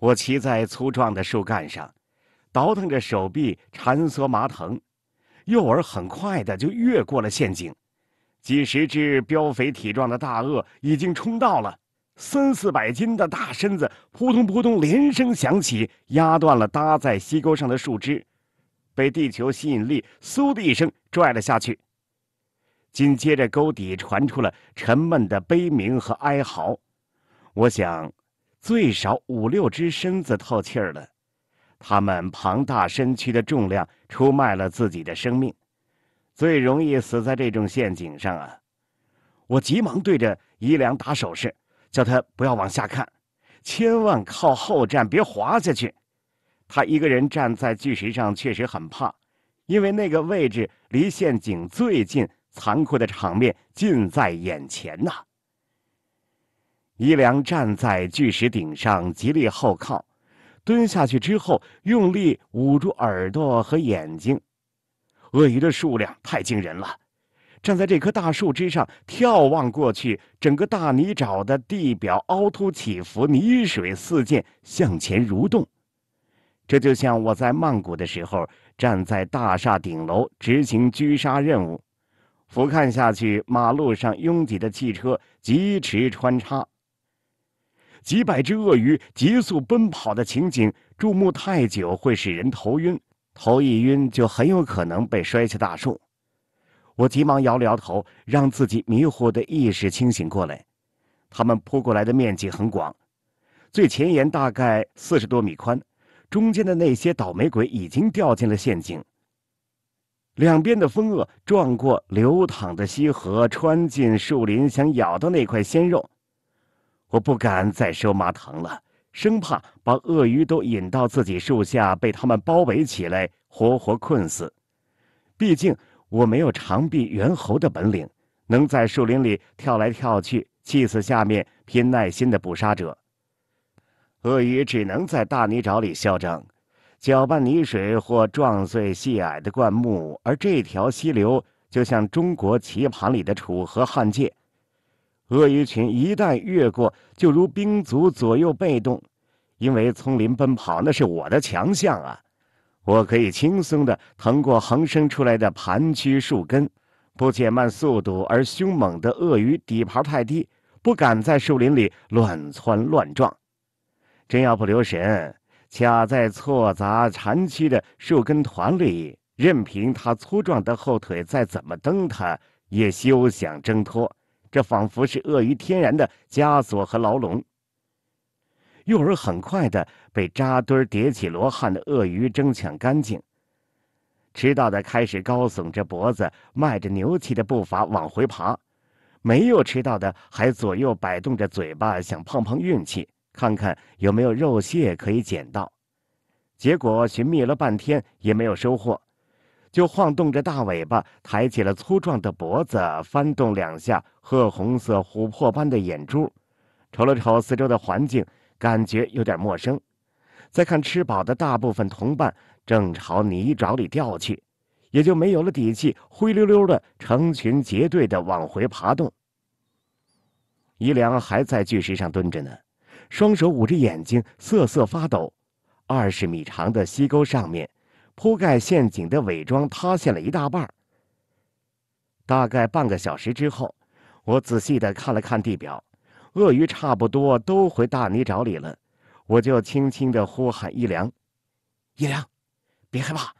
我骑在粗壮的树干上，倒腾着手臂缠缩麻藤，诱饵很快的就越过了陷阱。几十只膘肥体壮的大鳄已经冲到了，三四百斤的大身子扑通扑通连声响起，压断了搭在溪沟上的树枝，被地球吸引力“嗖”的一声拽了下去。紧接着沟底传出了沉闷的悲鸣和哀嚎。我想。最少五六只身子透气儿了，他们庞大身躯的重量出卖了自己的生命，最容易死在这种陷阱上啊！我急忙对着伊良打手势，叫他不要往下看，千万靠后站，别滑下去。他一个人站在巨石上，确实很怕，因为那个位置离陷阱最近，残酷的场面近在眼前呐。伊良站在巨石顶上，极力后靠，蹲下去之后，用力捂住耳朵和眼睛。鳄鱼的数量太惊人了，站在这棵大树之上眺望过去，整个大泥沼的地表凹凸起伏，泥水四溅，向前蠕动。这就像我在曼谷的时候，站在大厦顶楼执行狙杀任务，俯瞰下去，马路上拥挤的汽车疾驰穿插。几百只鳄鱼急速奔跑的情景，注目太久会使人头晕，头一晕就很有可能被摔下大树。我急忙摇了摇头，让自己迷糊的意识清醒过来。他们扑过来的面积很广，最前沿大概四十多米宽，中间的那些倒霉鬼已经掉进了陷阱。两边的风鳄撞过流淌的溪河，穿进树林，想咬到那块鲜肉。我不敢再收麻藤了，生怕把鳄鱼都引到自己树下，被他们包围起来，活活困死。毕竟我没有长臂猿猴的本领，能在树林里跳来跳去，气死下面拼耐心的捕杀者。鳄鱼只能在大泥沼里嚣张，搅拌泥水或撞碎细矮的灌木，而这条溪流就像中国棋盘里的楚河汉界。鳄鱼群一旦越过，就如兵卒左右被动，因为丛林奔跑那是我的强项啊！我可以轻松的腾过横生出来的盘曲树根，不减慢速度，而凶猛的鳄鱼底盘太低，不敢在树林里乱窜乱撞。真要不留神，卡在错杂缠漆的树根团里，任凭它粗壮的后腿再怎么蹬，它也休想挣脱。这仿佛是鳄鱼天然的枷锁和牢笼。诱饵很快的被扎堆叠起罗汉的鳄鱼争抢干净。吃到的开始高耸着脖子，迈着牛气的步伐往回爬；没有吃到的还左右摆动着嘴巴，想碰碰运气，看看有没有肉屑可以捡到。结果寻觅了半天也没有收获。就晃动着大尾巴，抬起了粗壮的脖子，翻动两下褐红色琥珀般的眼珠，瞅了瞅四周的环境，感觉有点陌生。再看吃饱的大部分同伴正朝泥沼里掉去，也就没有了底气，灰溜溜的成群结队的往回爬动。伊良还在巨石上蹲着呢，双手捂着眼睛瑟瑟发抖。二十米长的溪沟上面。铺盖陷阱的伪装塌陷了一大半。大概半个小时之后，我仔细的看了看地表，鳄鱼差不多都回大泥沼里了。我就轻轻的呼喊伊良：“伊良，别害怕，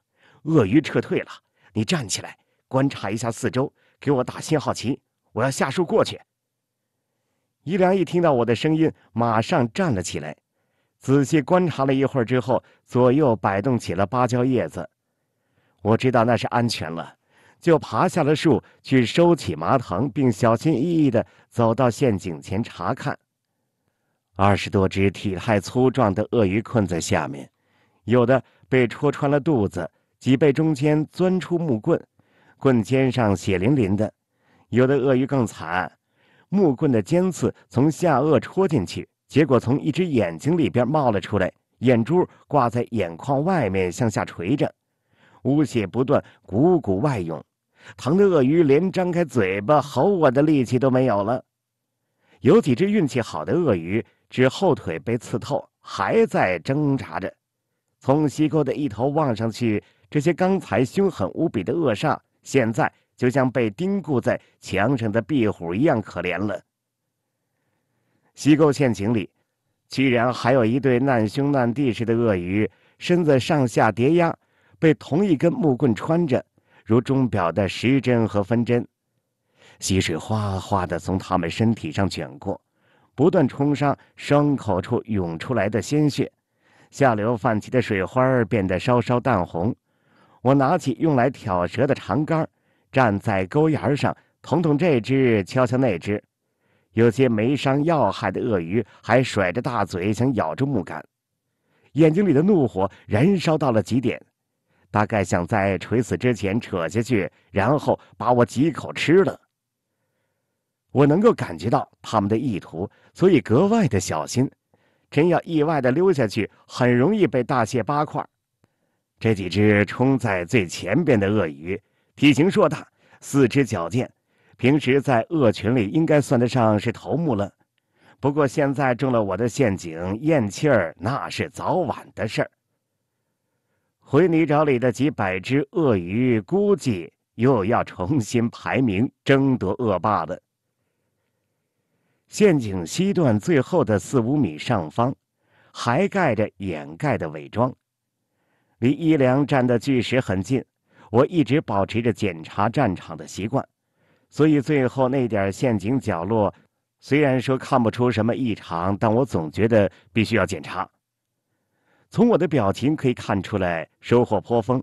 鳄鱼撤退了。你站起来，观察一下四周，给我打信号旗，我要下树过去。”伊良一听到我的声音，马上站了起来。仔细观察了一会儿之后，左右摆动起了芭蕉叶子。我知道那是安全了，就爬下了树去收起麻藤，并小心翼翼的走到陷阱前查看。二十多只体态粗壮的鳄鱼困在下面，有的被戳穿了肚子，脊背中间钻出木棍，棍尖上血淋淋的；有的鳄鱼更惨，木棍的尖刺从下颚戳进去。结果从一只眼睛里边冒了出来，眼珠挂在眼眶外面向下垂着，污血不断汩汩外涌，疼的鳄鱼连张开嘴巴吼我的力气都没有了。有几只运气好的鳄鱼，只后腿被刺透，还在挣扎着。从溪沟的一头望上去，这些刚才凶狠无比的恶煞，现在就像被钉固在墙上的壁虎一样可怜了。机构陷阱里，居然还有一对难兄难弟似的鳄鱼，身子上下叠压，被同一根木棍穿着，如钟表的时针和分针。溪水哗哗的从他们身体上卷过，不断冲刷伤口处涌出来的鲜血，下流泛起的水花变得稍稍淡红。我拿起用来挑蛇的长杆，站在沟沿上，捅捅这只，敲敲那只。有些没伤要害的鳄鱼还甩着大嘴想咬住木杆，眼睛里的怒火燃烧到了极点，大概想在垂死之前扯下去，然后把我几口吃了。我能够感觉到他们的意图，所以格外的小心。真要意外的溜下去，很容易被大卸八块。这几只冲在最前边的鳄鱼，体型硕大，四肢矫健。平时在恶群里应该算得上是头目了，不过现在中了我的陷阱，咽气儿那是早晚的事儿。回泥沼里的几百只鳄鱼，估计又要重新排名，争夺恶霸了。陷阱西段最后的四五米上方，还盖着掩盖的伪装，离伊良站的巨石很近，我一直保持着检查战场的习惯。所以最后那点陷阱角落，虽然说看不出什么异常，但我总觉得必须要检查。从我的表情可以看出来，收获颇丰。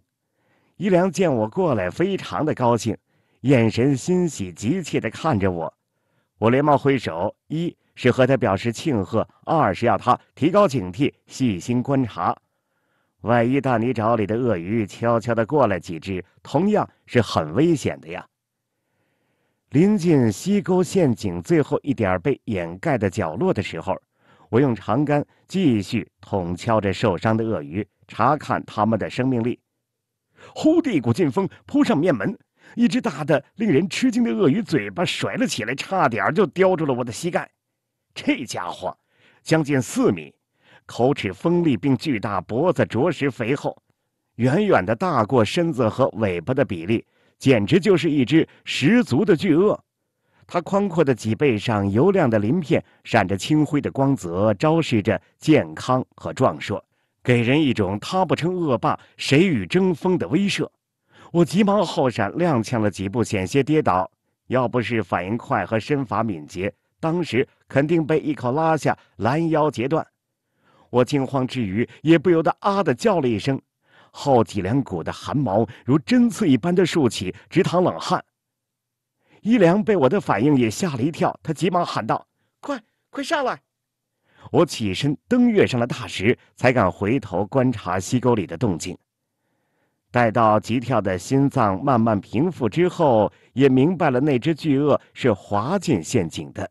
伊良见我过来，非常的高兴，眼神欣喜急切的看着我。我连忙挥手，一是和他表示庆贺，二是要他提高警惕，细心观察。万一大泥沼里的鳄鱼悄悄的过来几只，同样是很危险的呀。临近西沟陷阱最后一点被掩盖的角落的时候，我用长杆继续捅敲着受伤的鳄鱼，查看它们的生命力。忽地一股劲风扑上面门，一只大的令人吃惊的鳄鱼嘴巴甩了起来，差点就叼住了我的膝盖。这家伙将近四米，口齿锋利并巨大，脖子着实肥厚，远远的大过身子和尾巴的比例。简直就是一只十足的巨鳄，它宽阔的脊背上油亮的鳞片闪着青灰的光泽，昭示着健康和壮硕，给人一种“他不称恶霸，谁与争锋”的威慑。我急忙后闪，踉跄了几步，险些跌倒，要不是反应快和身法敏捷，当时肯定被一口拉下，拦腰截断。我惊慌之余，也不由得啊的叫了一声。后脊梁骨的汗毛如针刺一般的竖起，直淌冷汗。伊良被我的反应也吓了一跳，他急忙喊道：“快，快上来！”我起身登跃上了大石，才敢回头观察溪沟里的动静。待到急跳的心脏慢慢平复之后，也明白了那只巨鳄是滑进陷阱的，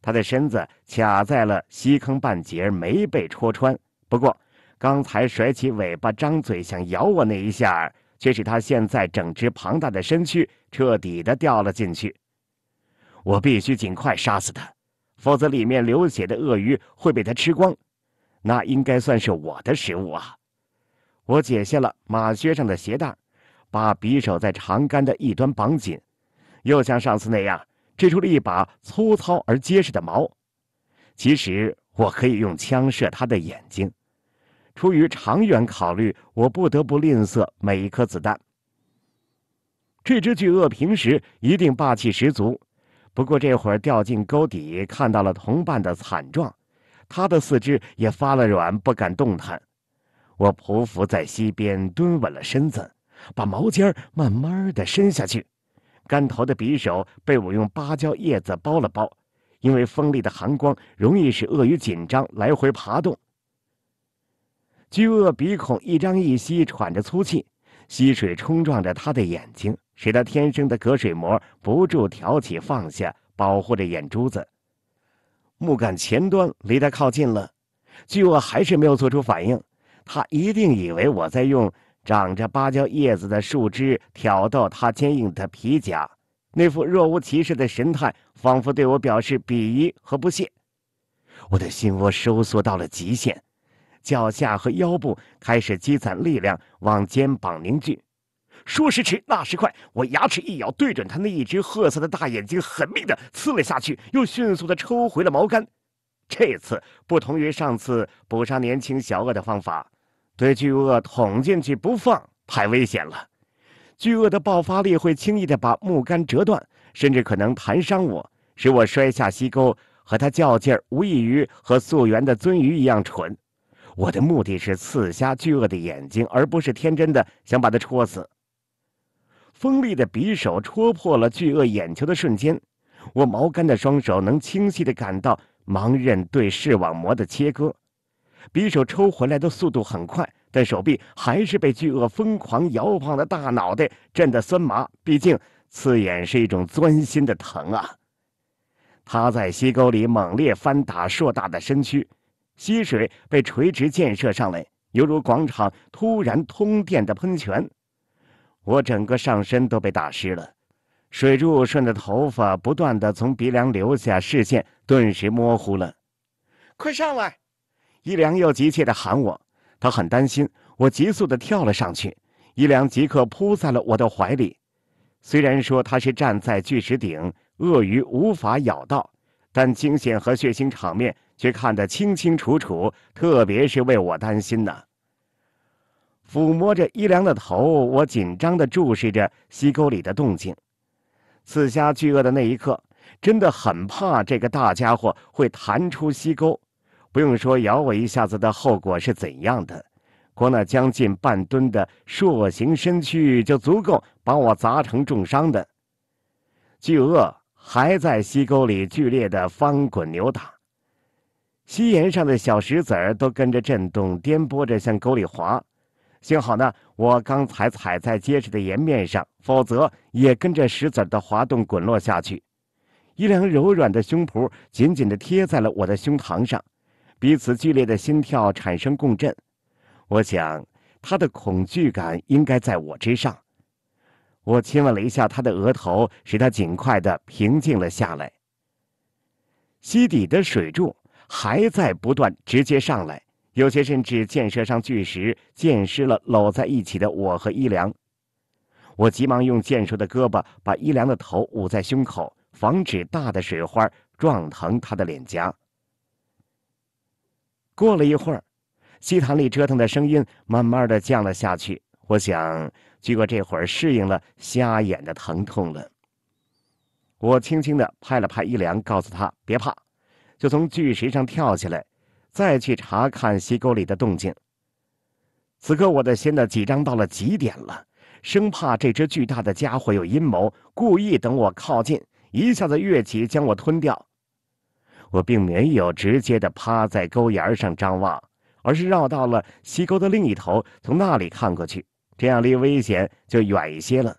它的身子卡在了溪坑半截，没被戳穿。不过，刚才甩起尾巴、张嘴想咬我那一下，却是它现在整只庞大的身躯彻底的掉了进去。我必须尽快杀死它，否则里面流血的鳄鱼会被它吃光，那应该算是我的食物啊！我解下了马靴上的鞋带，把匕首在长杆的一端绑紧，又像上次那样织出了一把粗糙而结实的矛。其实我可以用枪射它的眼睛。出于长远考虑，我不得不吝啬每一颗子弹。这只巨鳄平时一定霸气十足，不过这会儿掉进沟底，看到了同伴的惨状，它的四肢也发了软，不敢动弹。我匍匐在溪边，蹲稳了身子，把毛尖儿慢慢的伸下去。竿头的匕首被我用芭蕉叶子包了包，因为锋利的寒光容易使鳄鱼紧张，来回爬动。巨鳄鼻孔一张一吸，喘着粗气，溪水冲撞着他的眼睛，使他天生的隔水膜不住挑起放下，保护着眼珠子。木杆前端离他靠近了，巨鳄还是没有做出反应，他一定以为我在用长着芭蕉叶子的树枝挑逗他坚硬的皮甲，那副若无其事的神态，仿佛对我表示鄙夷和不屑。我的心窝收缩到了极限。脚下和腰部开始积攒力量，往肩膀凝聚。说时迟，那时快，我牙齿一咬，对准他那一只褐色的大眼睛，狠命的刺了下去，又迅速的抽回了毛杆。这次不同于上次捕杀年轻小鳄的方法，对巨鳄捅进去不放太危险了。巨鳄的爆发力会轻易的把木杆折断，甚至可能弹伤我，使我摔下溪沟。和他较劲儿，无异于和素源的鳟鱼一样蠢。我的目的是刺瞎巨鳄的眼睛，而不是天真的想把它戳死。锋利的匕首戳破了巨鳄眼球的瞬间，我毛干的双手能清晰地感到盲刃对视网膜的切割。匕首抽回来的速度很快，但手臂还是被巨鳄疯狂摇晃的大脑袋震得酸麻。毕竟刺眼是一种钻心的疼啊！他在溪沟里猛烈翻打硕大的身躯。溪水被垂直溅射上来，犹如广场突然通电的喷泉。我整个上身都被打湿了，水柱顺着头发不断的从鼻梁流下，视线顿时模糊了。快上来！伊良又急切的喊我，他很担心我。急速的跳了上去，伊良即刻扑在了我的怀里。虽然说他是站在巨石顶，鳄鱼无法咬到，但惊险和血腥场面。却看得清清楚楚，特别是为我担心呢。抚摸着伊良的头，我紧张地注视着溪沟里的动静。刺瞎巨鳄的那一刻，真的很怕这个大家伙会弹出溪沟。不用说，咬我一下子的后果是怎样的？光那将近半吨的硕形身躯就足够把我砸成重伤的。巨鳄还在溪沟里剧烈的翻滚扭打。溪沿上的小石子儿都跟着震动颠簸着向沟里滑，幸好呢，我刚才踩在结实的岩面上，否则也跟着石子儿的滑动滚落下去。一辆柔软的胸脯紧紧的贴在了我的胸膛上，彼此剧烈的心跳产生共振。我想，他的恐惧感应该在我之上。我亲吻了一下他的额头，使他尽快的平静了下来。溪底的水柱。还在不断直接上来，有些甚至溅射上巨石，溅湿了搂在一起的我和伊良。我急忙用健硕的胳膊把伊良的头捂在胸口，防止大的水花撞疼他的脸颊。过了一会儿，溪潭里折腾的声音慢慢的降了下去，我想，巨哥这会儿适应了瞎眼的疼痛了。我轻轻的拍了拍伊良，告诉他别怕。就从巨石上跳下来，再去查看溪沟里的动静。此刻，我的心呢紧张到了极点了，生怕这只巨大的家伙有阴谋，故意等我靠近，一下子跃起将我吞掉。我并没有直接的趴在沟沿上张望，而是绕到了溪沟的另一头，从那里看过去，这样离危险就远一些了。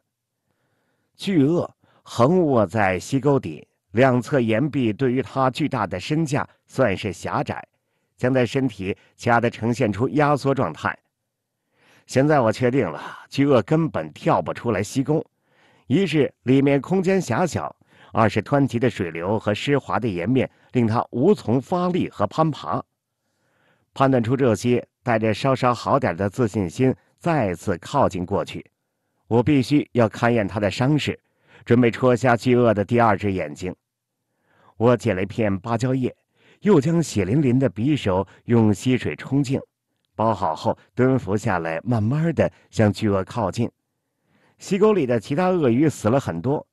巨鳄横卧在溪沟底。两侧岩壁对于他巨大的身架算是狭窄，将他身体掐得呈现出压缩状态。现在我确定了，巨鳄根本跳不出来西宫，一是里面空间狭小，二是湍急的水流和湿滑的岩面令他无从发力和攀爬。判断出这些，带着稍稍好点的自信心，再次靠近过去。我必须要勘验他的伤势，准备戳瞎巨鳄的第二只眼睛。我捡了一片芭蕉叶，又将血淋淋的匕首用溪水冲净，包好后蹲伏下来，慢慢的向巨鳄靠近。溪沟里的其他鳄鱼死了很多，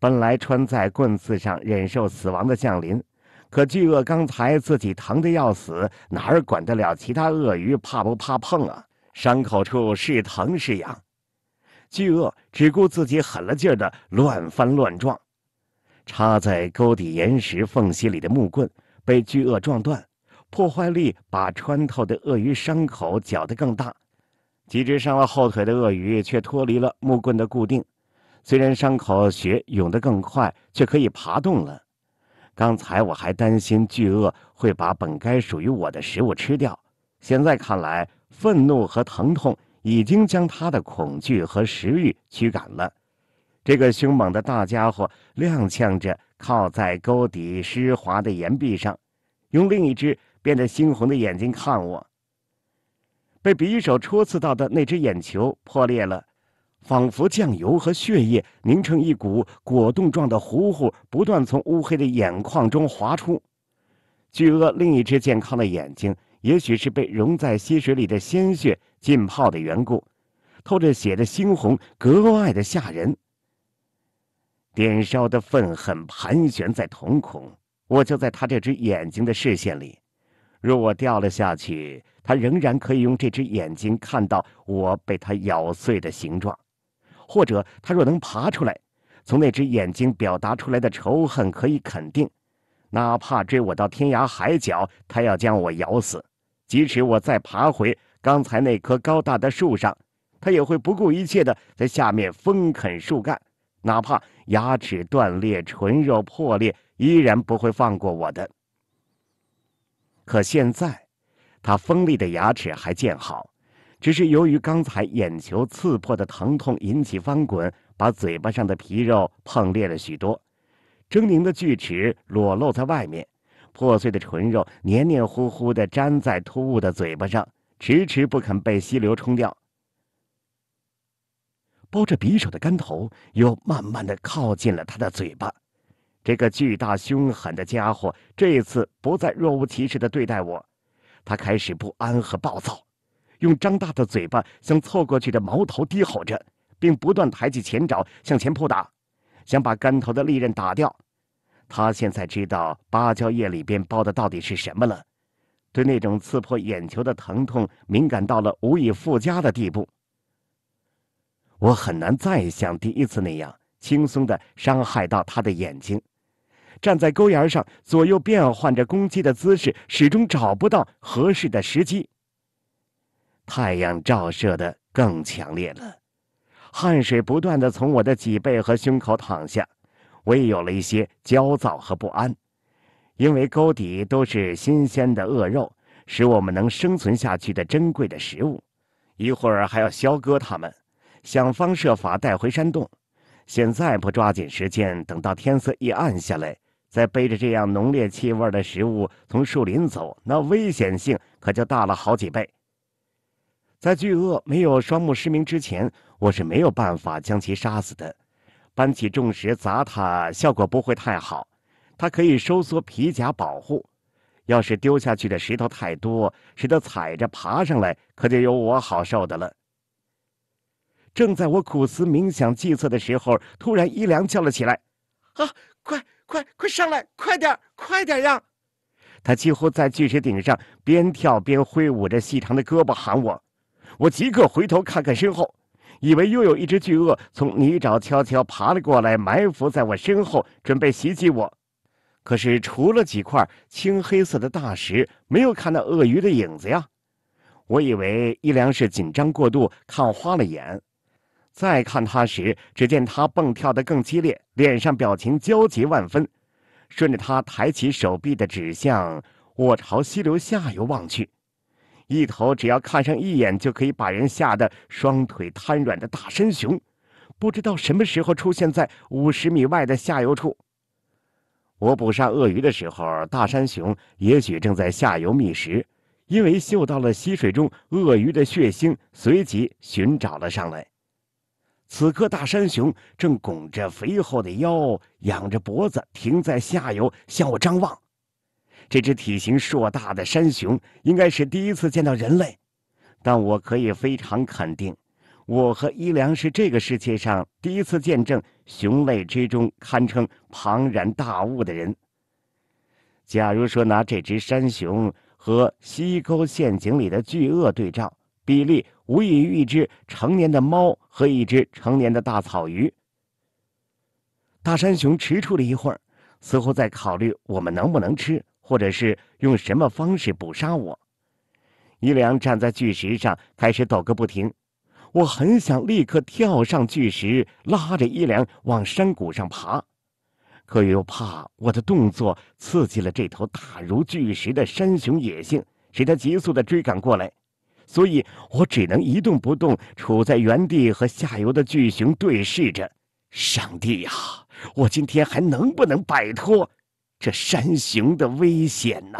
本来穿在棍刺上忍受死亡的降临，可巨鳄刚才自己疼得要死，哪儿管得了其他鳄鱼怕不怕碰啊？伤口处是疼是痒，巨鳄只顾自己狠了劲儿的乱翻乱撞。插在沟底岩石缝隙里的木棍被巨鳄撞断，破坏力把穿透的鳄鱼伤口搅得更大。几只伤了后腿的鳄鱼却脱离了木棍的固定，虽然伤口血涌得更快，却可以爬动了。刚才我还担心巨鳄会把本该属于我的食物吃掉，现在看来，愤怒和疼痛已经将它的恐惧和食欲驱赶了。这个凶猛的大家伙踉跄着靠在沟底湿滑的岩壁上，用另一只变得猩红的眼睛看我。被匕首戳刺到的那只眼球破裂了，仿佛酱油和血液凝成一股果冻状的糊糊，不断从乌黑的眼眶中滑出。巨鳄另一只健康的眼睛，也许是被融在溪水里的鲜血浸泡的缘故，透着血的猩红，格外的吓人。点烧的愤恨盘旋在瞳孔，我就在他这只眼睛的视线里。若我掉了下去，他仍然可以用这只眼睛看到我被他咬碎的形状；或者他若能爬出来，从那只眼睛表达出来的仇恨可以肯定，哪怕追我到天涯海角，他要将我咬死。即使我再爬回刚才那棵高大的树上，他也会不顾一切的在下面疯啃树干。哪怕牙齿断裂、唇肉破裂，依然不会放过我的。可现在，他锋利的牙齿还见好，只是由于刚才眼球刺破的疼痛引起翻滚，把嘴巴上的皮肉碰裂了许多，狰狞的锯齿裸露在外面，破碎的唇肉黏黏糊糊的粘在突兀的嘴巴上，迟迟不肯被溪流冲掉。包着匕首的杆头又慢慢的靠近了他的嘴巴，这个巨大凶狠的家伙这一次不再若无其事的对待我，他开始不安和暴躁，用张大的嘴巴向凑过去的矛头低吼着，并不断抬起前爪向前扑打，想把杆头的利刃打掉。他现在知道芭蕉叶里边包的到底是什么了，对那种刺破眼球的疼痛敏感到了无以复加的地步。我很难再像第一次那样轻松的伤害到他的眼睛。站在沟沿上，左右变换着攻击的姿势，始终找不到合适的时机。太阳照射的更强烈了，汗水不断的从我的脊背和胸口淌下，我也有了一些焦躁和不安，因为沟底都是新鲜的恶肉，使我们能生存下去的珍贵的食物，一会儿还要削割它们。想方设法带回山洞，现在不抓紧时间，等到天色一暗下来，再背着这样浓烈气味的食物从树林走，那危险性可就大了好几倍。在巨鳄没有双目失明之前，我是没有办法将其杀死的。搬起重石砸它，效果不会太好，它可以收缩皮甲保护。要是丢下去的石头太多，使得踩着爬上来，可就有我好受的了。正在我苦思冥想计策的时候，突然伊良叫了起来：“啊，快快快上来，快点快点呀！”他几乎在巨石顶上边跳边挥舞着细长的胳膊喊我。我即刻回头看看身后，以为又有一只巨鳄从泥沼悄悄爬了过来，埋伏在我身后，准备袭击我。可是除了几块青黑色的大石，没有看到鳄鱼的影子呀。我以为伊良是紧张过度，看花了眼。再看它时，只见它蹦跳的更激烈，脸上表情焦急万分。顺着它抬起手臂的指向，我朝溪流下游望去，一头只要看上一眼就可以把人吓得双腿瘫软的大山熊，不知道什么时候出现在五十米外的下游处。我捕杀鳄鱼的时候，大山熊也许正在下游觅食，因为嗅到了溪水中鳄鱼的血腥，随即寻找了上来。此刻，大山熊正拱着肥厚的腰，仰着脖子，停在下游向我张望。这只体型硕大的山熊应该是第一次见到人类，但我可以非常肯定，我和伊良是这个世界上第一次见证熊类之中堪称庞然大物的人。假如说拿这只山熊和西沟陷阱里的巨鳄对照，比例无异于一只成年的猫和一只成年的大草鱼。大山熊迟蹰了一会儿，似乎在考虑我们能不能吃，或者是用什么方式捕杀我。伊良站在巨石上，开始抖个不停。我很想立刻跳上巨石，拉着伊良往山谷上爬，可又怕我的动作刺激了这头大如巨石的山熊野性，使它急速的追赶过来。所以，我只能一动不动，处在原地，和下游的巨熊对视着。上帝呀，我今天还能不能摆脱这山熊的危险呢？